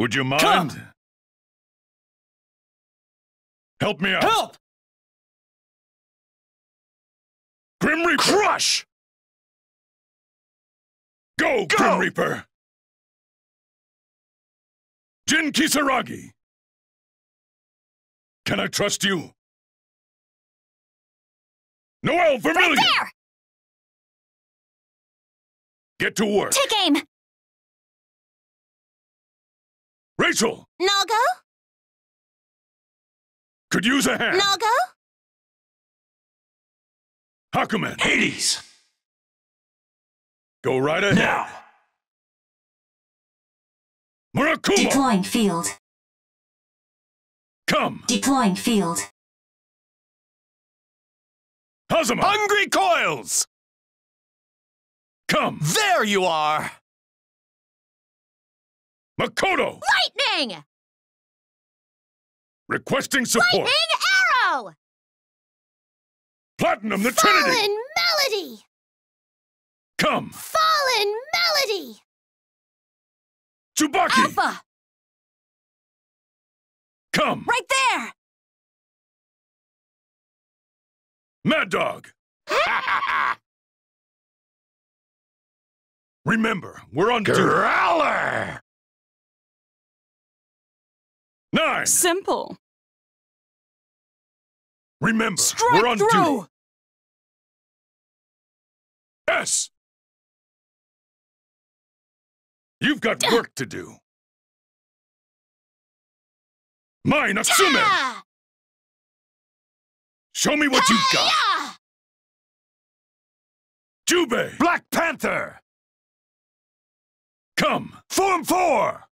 Would you mind? Come. Help me out. Help! Grim Reaper! Crush! Go, Go! Grim Reaper! Jin Kisaragi! Can I trust you? Noel Vermillion! Right there! Get to work! Take aim! Rachel! Nago? Could use a hand. Nago? Hakumen. Hades! Go right ahead. Now! Murakuma! Deploying field. Come! Deploying field. Hazuma! Hungry coils! Come! There you are! Makoto! Lightning! Requesting support. Lightning Arrow! Platinum the Fallen Trinity! Fallen Melody! Come! Fallen Melody! Tsubaki! Alpha! Come! Right there! Mad Dog! Remember, we're on Growler! nine. Simple. Remember, Strike we're on through. duty. Yes. You've got work to do. Mine, assume it. Show me what you've got. Jubei. Black Panther! Come! Form 4!